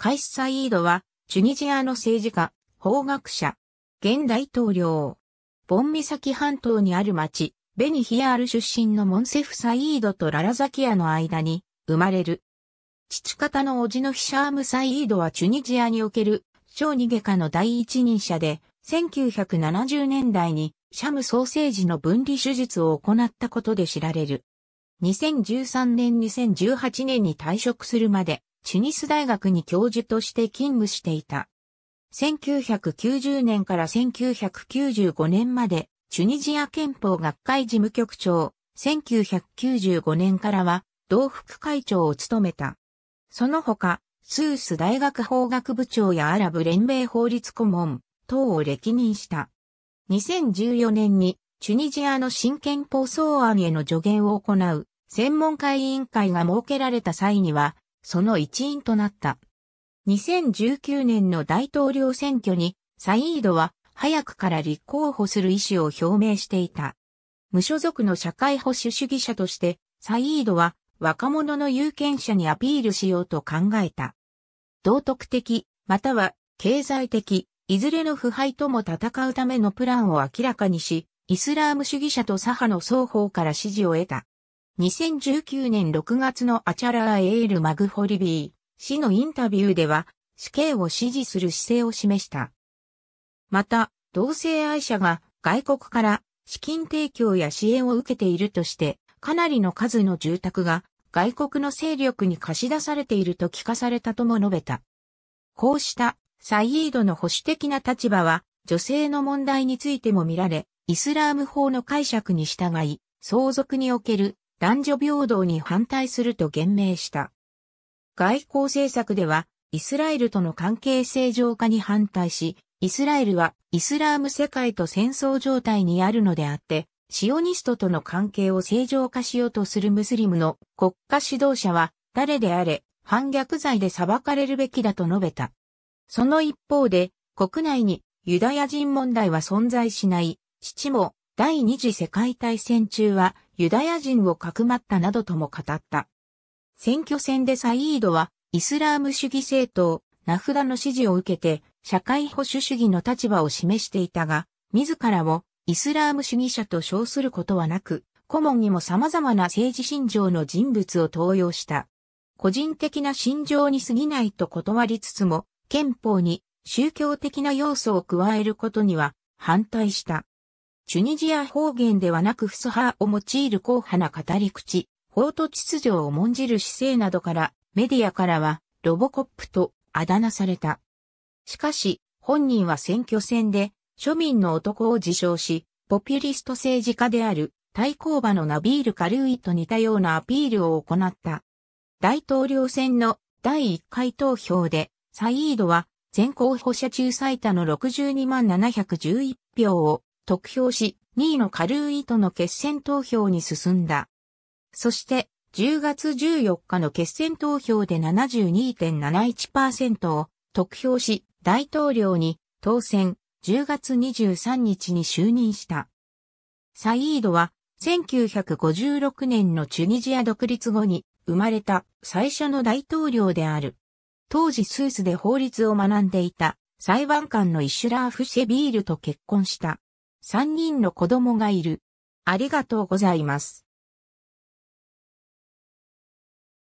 カイス・サイードは、チュニジアの政治家、法学者、現大統領。ボンミキ半島にある町、ベニヒアール出身のモンセフ・サイードとララザキアの間に生まれる。父方の叔父のヒシャーム・サイードはチュニジアにおける小児外科の第一人者で、1970年代にシャムソーセージの分離手術を行ったことで知られる。2013年2018年に退職するまでチュニス大学に教授として勤務していた。1990年から1995年まで、チュニジア憲法学会事務局長、1995年からは、同副会長を務めた。その他、スース大学法学部長やアラブ連盟法律顧問等を歴任した。2014年にチュニジアの新憲法草案への助言を行う専門会委員会が設けられた際にはその一員となった。2019年の大統領選挙に、サイードは早くから立候補する意思を表明していた。無所属の社会保守主義者として、サイードは若者の有権者にアピールしようと考えた。道徳的、または経済的、いずれの腐敗とも戦うためのプランを明らかにし、イスラーム主義者と左派の双方から支持を得た。2019年6月のアチャラー・エール・マグフォリビー氏のインタビューでは死刑を支持する姿勢を示した。また、同性愛者が外国から資金提供や支援を受けているとして、かなりの数の住宅が外国の勢力に貸し出されていると聞かされたとも述べた。こうしたサイードの保守的な立場は女性の問題についても見られ、イスラーム法の解釈に従い、相続における男女平等に反対すると言明した。外交政策では、イスラエルとの関係正常化に反対し、イスラエルはイスラーム世界と戦争状態にあるのであって、シオニストとの関係を正常化しようとするムスリムの国家指導者は誰であれ反逆罪で裁かれるべきだと述べた。その一方で国内にユダヤ人問題は存在しない、父も第二次世界大戦中はユダヤ人をかくまったなどとも語った。選挙戦でサイードは、イスラーム主義政党、ナフダの支持を受けて、社会保守主義の立場を示していたが、自らをイスラーム主義者と称することはなく、顧問にも様々な政治信条の人物を登用した。個人的な信条に過ぎないと断りつつも、憲法に宗教的な要素を加えることには反対した。チュニジア方言ではなくフスハを用いる硬派な語り口、法と秩序を重んじる姿勢などから、メディアからは、ロボコップとあだ名された。しかし、本人は選挙戦で、庶民の男を自称し、ポピュリスト政治家である、対抗馬のナビール・カルーイと似たようなアピールを行った。大統領選の第1回投票で、サイードは、全候補者中最多の62万711票を得票し、2位のカルーイとの決選投票に進んだ。そして、10月14日の決選投票で72.71%を得票し、大統領に当選、10月23日に就任した。サイードは、1956年のチュニジア独立後に生まれた最初の大統領である。当時スイスで法律を学んでいた裁判官のイシュラーフ・シェビールと結婚した。3人の子供がいる。ありがとうございます。